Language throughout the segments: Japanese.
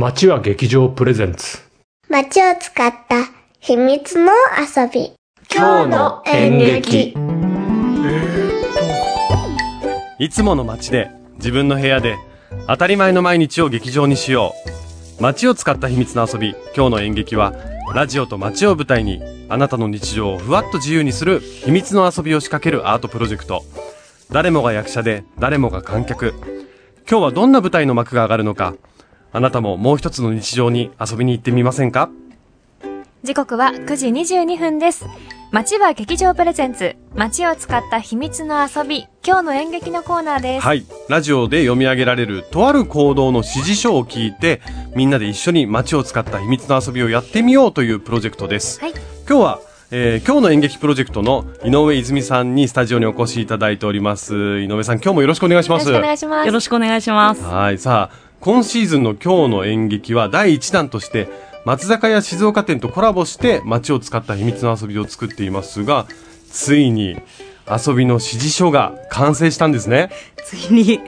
街は劇場プレゼンツ街を使った秘密の遊び今日の演劇、いつもの街で自分の部屋で当たり前の毎日を劇場にしよう街を使った秘密の遊び今日の演劇はラジオと街を舞台にあなたの日常をふわっと自由にする秘密の遊びを仕掛けるアートプロジェクト誰もが役者で誰もが観客今日はどんな舞台の幕が上がるのかあなたももう一つの日常に遊びに行ってみませんか時刻は9時22分です。街は劇場プレゼンツ。街を使った秘密の遊び。今日の演劇のコーナーです。はい。ラジオで読み上げられるとある行動の指示書を聞いて、みんなで一緒に街を使った秘密の遊びをやってみようというプロジェクトです。はい、今日はえー、今日の演劇プロジェクトの井上泉さんにスタジオにお越しいただいております。井上さん、今日もよろしくお願いします。よろしくお願いします。よろしくお願いします。はい、さあ、今シーズンの今日の演劇は第1弾として、松坂屋静岡店とコラボして街を使った秘密の遊びを作っていますが、ついに遊びの指示書が完成したんですね。ついに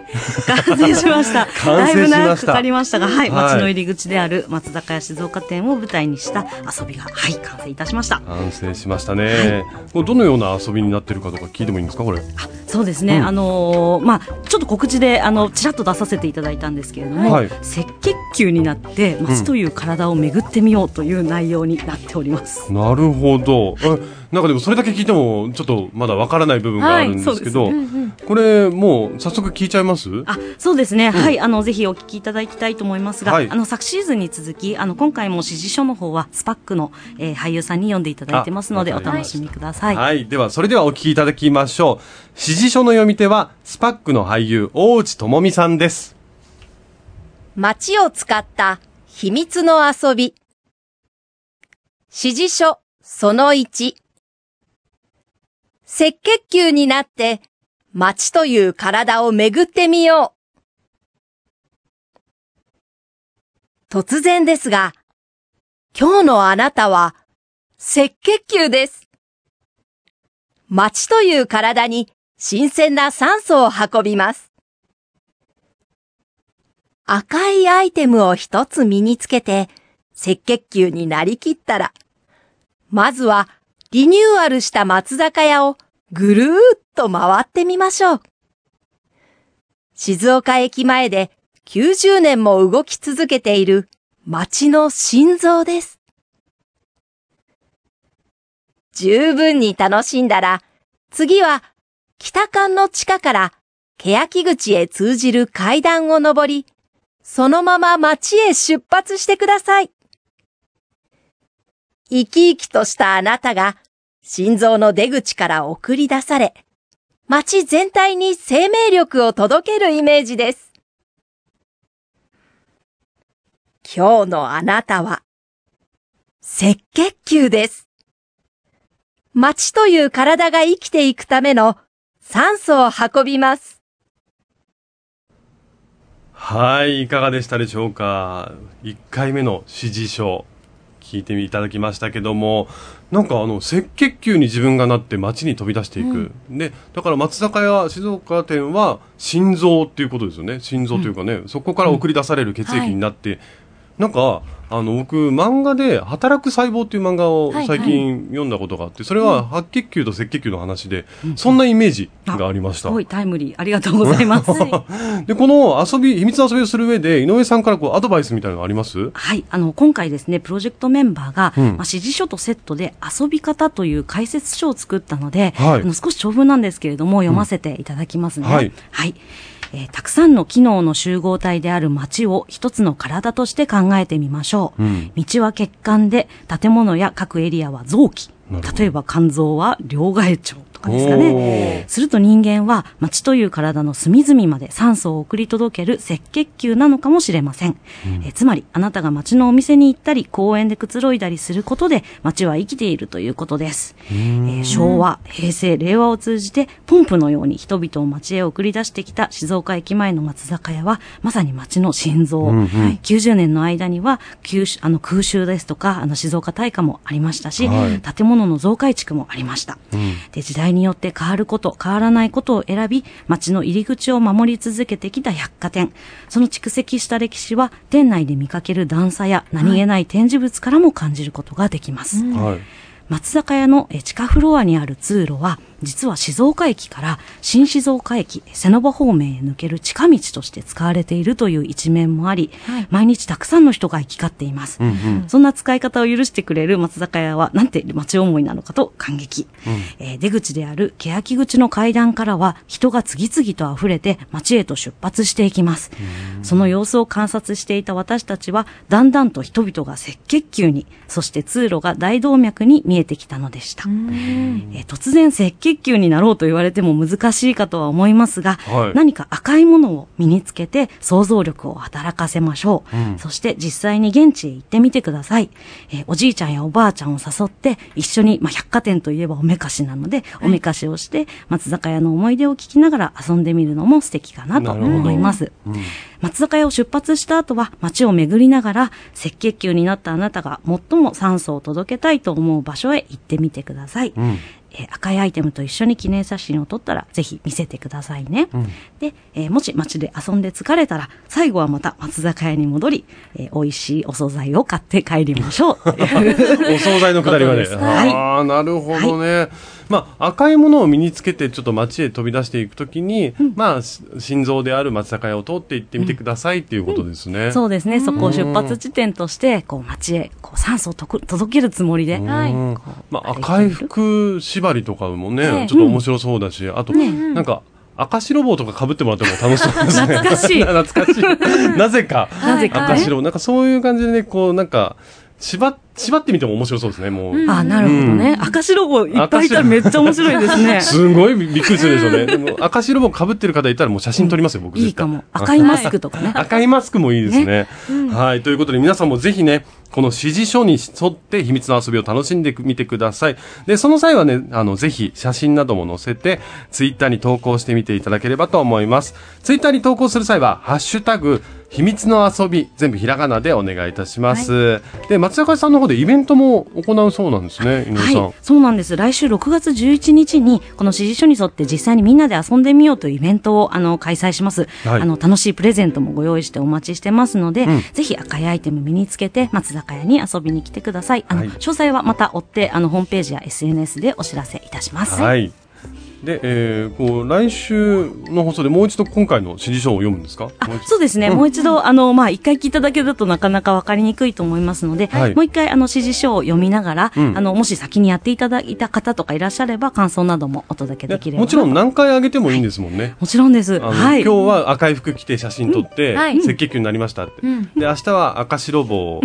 完成しました。完成しました。かかりましたが、はい、はい、町の入り口である松坂屋静岡店を舞台にした遊びが、はい、完成いたしました。完成しましたね。はい、これどのような遊びになってるかとか聞いてもいいんですか、これ。あそうですね。うん、あのー、まあちょっと告知であのちらっと出させていただいたんですけれども、はい、赤血球になって町という体を巡ってみようという内容になっております。うん、なるほど。えなんかでもそれだけ聞いてもちょっとまだわからない部分があるんですけど、はいうんうん、これもう早速聞いちゃいますあそうですね、うん、はいあのぜひお聞きいただきたいと思いますが、はい、あの昨シーズンに続きあの今回も指示書の方はスパックの、えー、俳優さんに読んでいただいてますのでお楽しみください、はい、はい、ではそれではお聞きいただきましょう指示書の読み手はスパックの俳優大内智美さんです街を使った秘密の遊び指示書その1赤血球になって街という体を巡ってみよう。突然ですが、今日のあなたは赤血球です。街という体に新鮮な酸素を運びます。赤いアイテムを一つ身につけて赤血球になりきったら、まずはリニューアルした松坂屋をぐるーっと回ってみましょう。静岡駅前で90年も動き続けている街の心臓です。十分に楽しんだら、次は北館の地下から欅口へ通じる階段を登り、そのまま街へ出発してください。生き生きとしたあなたが心臓の出口から送り出され、街全体に生命力を届けるイメージです。今日のあなたは、赤血球です。街という体が生きていくための酸素を運びます。はい、いかがでしたでしょうか。1回目の指示書。聞いていただきましたけども、なんかあの、赤血球に自分がなって街に飛び出していく。うん、で、だから松坂屋静岡店は心臓っていうことですよね。心臓というかね、うん、そこから送り出される血液になって、うんはいなんか、あの、僕、漫画で、働く細胞っていう漫画を最近読んだことがあって、それは白血球と赤血球の話で、そんなイメージがありました。すごいタイムリー。ありがとうございます。で、この遊び、秘密の遊びをする上で、井上さんからこう、アドバイスみたいなのありますはい。あの、今回ですね、プロジェクトメンバーが、まあ、指示書とセットで、遊び方という解説書を作ったので、あの少し長文なんですけれども、読ませていただきますね。はい。はいえー、たくさんの機能の集合体である街を一つの体として考えてみましょう、うん、道は血管で建物や各エリアは臓器例えば肝臓は両替腸かですかね。すると人間は街という体の隅々まで酸素を送り届ける赤血球なのかもしれません。うん、えつまり、あなたが街のお店に行ったり、公園でくつろいだりすることで街は生きているということです。えー、昭和、平成、令和を通じてポンプのように人々を街へ送り出してきた静岡駅前の松坂屋は、まさに街の心臓。うんうん、90年の間には空襲あの空襲ですとか、あの静岡大火もありましたし、はい、建物の増改築もありました。うん、で時代によって変わること、変わらないことを選び、街の入り口を守り続けてきた百貨店。その蓄積した歴史は、店内で見かける段差や何気ない展示物からも感じることができます。はい、松坂屋の地下フロアにある通路は、実は静岡駅から新静岡駅、瀬野場方面へ抜ける近道として使われているという一面もあり、はい、毎日たくさんの人が行き交っています、うんうん、そんな使い方を許してくれる松坂屋は、なんて町思いなのかと感激。うん、えー、出口である欅口の階段からは、人が次々と溢れて町へと出発していきます。その様子を観察していた私たちは、だんだんと人々が赤血球に、そして通路が大動脈に見えてきたのでした、え突然赤血球になろうと言われても難しいかとは思いますが、はい、何か赤いものを身につけて想像力を働かせましょう、うん、そして実際に現地へ行ってみてください、えおじいちゃんやおばあちゃんを誘って一緒に、まあ、百貨店といえばおめかしなので、おめかしをして松坂屋の思い出を聞きながら遊んでみるのも素敵かなと思います、松坂屋を出発した後は街を巡りながら赤血球になったあなたが最も酸素を届けたいと思う場所所へ行ってみてください。うん、えー、赤いアイテムと一緒に記念写真を撮ったら、ぜひ見せてくださいね。うん、で、えー、もし街で遊んで疲れたら、最後はまた松坂屋に戻り、えー、美味しいお惣菜を買って帰りましょう。お惣菜のくだりまで。はああ、なるほどね。はいまあ、赤いものを身につけてちょっと街へ飛び出していくときに、うん、まあ、心臓である松坂屋を通って行ってみてくださいっていうことですね。うんうん、そうですね。そこを出発地点として、こう街へこう酸素をとく届けるつもりで。はい、まあ、赤い服縛りとかもね、ちょっと面白そうだし、あと、なんか、赤白帽とかかぶってもらっても楽しそうですね。懐かしい。懐かしい。なぜか、なぜか、赤白、なんかそういう感じでね、こう、なんか、縛っ、縛ってみても面白そうですね、もう。あ、なるほどね。うん、赤白帽いっぱいいたらめっちゃ面白いですね。すごいびっくりするでしょうね。でも赤白帽被ってる方いたらもう写真撮りますよ、僕いいかも。赤いマスクとかね。赤いマスクもいいですね。ねうん、はい。ということで皆さんもぜひね、この指示書に沿って秘密の遊びを楽しんでみてください。で、その際はね、あの、ぜひ写真なども載せて、ツイッターに投稿してみていただければと思います。ツイッターに投稿する際は、ハッシュタグ、秘密の遊び、全部ひらがなでお願いいたします。はい、で、松坂さんの方でイベントも行うそうなんですね、井上さん、はい。そうなんです。来週6月11日に、この指示書に沿って実際にみんなで遊んでみようというイベントを、あの、開催します。はい、あの、楽しいプレゼントもご用意してお待ちしてますので、うん、ぜひ赤いアイテム身につけて、松坂屋に遊びに来てください。あの、詳細はまた追って、あの、ホームページや SNS でお知らせいたします。はい。で、えー、こう来週の放送でもう一度今回の指示書を読むんですかそうですね、うん、もう一度あの、まあ、一回聞いただけだとなかなか分かりにくいと思いますので、はい、もう一回あの指示書を読みながら、うん、あのもし先にやっていただいた方とかいらっしゃれば感想などもお届けできればもちろん何回あげてもいいんですもんね、はい、もちろんです、はい、今日は赤い服着て写真撮って、赤血球になりましたって、で明日は赤白帽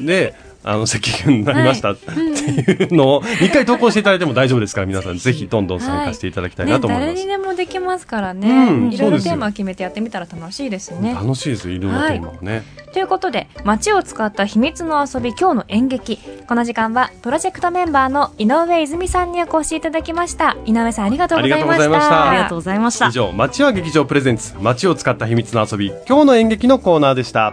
で あの、赤軍になりました、はい、っていうのを、一回投稿していただいても大丈夫ですから、皆さんぜひどんどん参加していただきたいなと思います。はいね、誰にでもできますからね、うん、いろいろテーマ決めてやってみたら楽しいですね。楽しいですいろいろテーマをね、はい。ということで、街を使った秘密の遊び、今日の演劇。この時間は、プロジェクトメンバーの井上泉さんにお越しいただきました。井上さん、ありがとうございました。ありがとうございました。以上、街は劇場プレゼンツ、街を使った秘密の遊び、今日の演劇のコーナーでした。